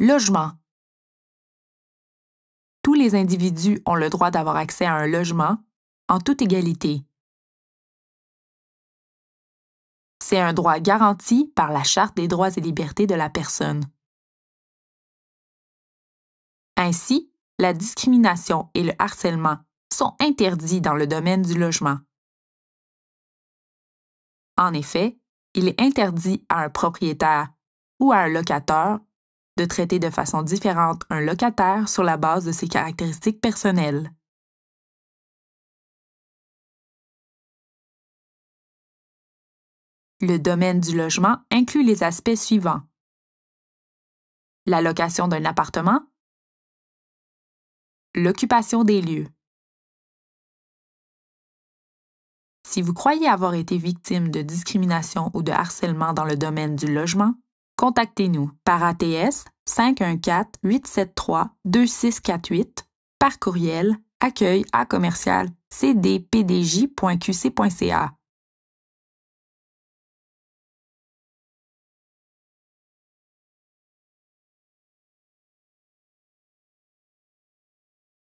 Logement. Tous les individus ont le droit d'avoir accès à un logement en toute égalité. C'est un droit garanti par la Charte des droits et libertés de la personne. Ainsi, la discrimination et le harcèlement sont interdits dans le domaine du logement. En effet, il est interdit à un propriétaire ou à un locateur de traiter de façon différente un locataire sur la base de ses caractéristiques personnelles. Le domaine du logement inclut les aspects suivants. La location d'un appartement, l'occupation des lieux. Si vous croyez avoir été victime de discrimination ou de harcèlement dans le domaine du logement, Contactez-nous par ATS 514-873-2648, par courriel accueil à commercial cdpdj.qc.ca